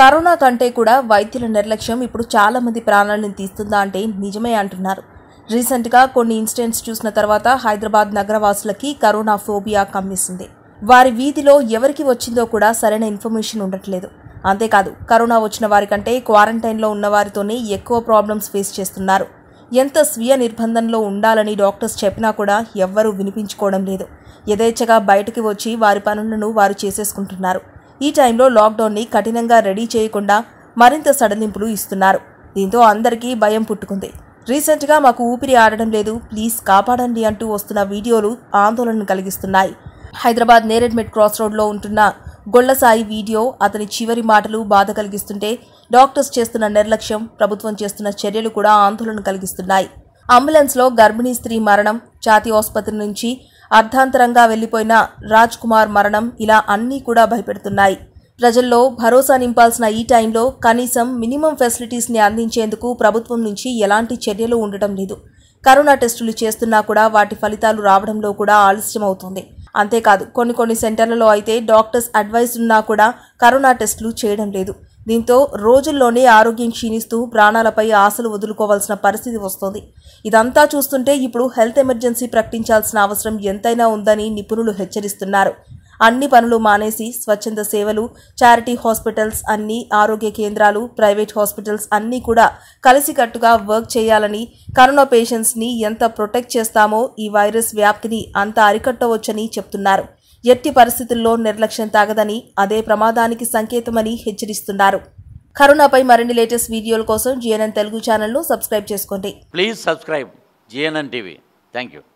corona కంటే కూడా వైద్యుల నిర్లక్ష్యం ఇప్పుడు చాలామంది ప్రాణాలను తీస్తుందా అంటే నిజమే అంటున్నారు రీసెంట్గా కొన్ని ఇన్సిడెంట్స్ చూసిన తర్వాత హైదరాబాద్ నగరవాసులకి కరోనా ఫోబియా కమ్మిస్తుంది వారి వీధిలో ఎవరికి వచ్చిందో కూడా సరైన ఇన్ఫర్మేషన్ ఉండట్లేదు అంతేకాదు కరోనా వచ్చిన వారికంటే క్వారంటైన్లో ఉన్న వారితోనే ఎక్కువ ప్రాబ్లమ్స్ ఫేస్ చేస్తున్నారు ఎంత స్వీయ నిర్బంధంలో ఉండాలని డాక్టర్స్ చెప్పినా కూడా ఎవ్వరూ వినిపించుకోవడం లేదు యథేచ్ఛగా బయటకు వచ్చి వారి పనులను వారు చేసేసుకుంటున్నారు ఈ టైంలో లాక్డౌన్ని కఠినంగా రెడీ చేయకుండా మరింత సడలింపులు ఇస్తున్నారు దీంతో అందరికీ భయం పుట్టుకుంది రీసెంట్గా మాకు ఊపిరి ఆడడం లేదు ప్లీజ్ కాపాడండి అంటూ వస్తున్న వీడియోలు ఆందోళన కలిగిస్తున్నాయి హైదరాబాద్ నేరెడ్మెట్ క్రాస్ రోడ్లో ఉంటున్న గొళ్లసాయి వీడియో అతని చివరి మాటలు బాధ కలిగిస్తుంటే డాక్టర్స్ చేస్తున్న నిర్లక్ష్యం ప్రభుత్వం చేస్తున్న చర్యలు కూడా ఆందోళన కలిగిస్తున్నాయి అంబులెన్స్లో గర్భిణీ స్త్రీ మరణం ఛాతీ ఆసుపత్రి నుంచి అర్ధాంతరంగా వెళ్లిపోయిన రాజ్ కుమార్ మరణం ఇలా అన్నీ కూడా భయపెడుతున్నాయి ప్రజల్లో భరోసా నింపాల్సిన ఈ టైంలో కనీసం మినిమం ఫెసిలిటీస్ని అందించేందుకు ప్రభుత్వం నుంచి ఎలాంటి చర్యలు ఉండటం లేదు కరోనా టెస్టులు చేస్తున్నా కూడా వాటి ఫలితాలు రావడంలో కూడా ఆలస్యమవుతుంది అంతేకాదు కొన్ని కొన్ని సెంటర్లలో అయితే డాక్టర్స్ అడ్వైస్ ఉన్నా కూడా కరోనా టెస్టులు చేయడం లేదు దీంతో రోజుల్లోనే ఆరోగ్యం క్షీణిస్తూ ప్రాణాలపై ఆశలు వదులుకోవాల్సిన పరిస్థితి వస్తోంది ఇదంతా చూస్తుంటే ఇప్పుడు హెల్త్ ఎమర్జెన్సీ ప్రకటించాల్సిన అవసరం ఎంతైనా ఉందని నిపుణులు హెచ్చరిస్తున్నారు అన్ని పనులు మానేసి స్వచ్ఛంద సేవలు చారిటీ హాస్పిటల్స్ అన్ని ఆరోగ్య కేంద్రాలు ప్రైవేట్ హాస్పిటల్స్ అన్నీ కూడా కలిసికట్టుగా వర్క్ చేయాలని కరోనా పేషెంట్స్ని ఎంత ప్రొటెక్ట్ చేస్తామో ఈ వైరస్ వ్యాప్తిని అంత అరికట్టవచ్చని చెప్తున్నారు ఎట్టి పరిస్థితుల్లో నిర్లక్ష్యం తాగదని అదే ప్రమాదానికి సంకేతమని హెచ్చరిస్తున్నారు కరోనాపై మరిన్ని లేటెస్ట్ వీడియోల కోసం జిఎన్ఎన్ తెలుగు ఛానల్ను సబ్స్క్రైబ్ చేసుకోండి please subscribe GNN TV thank you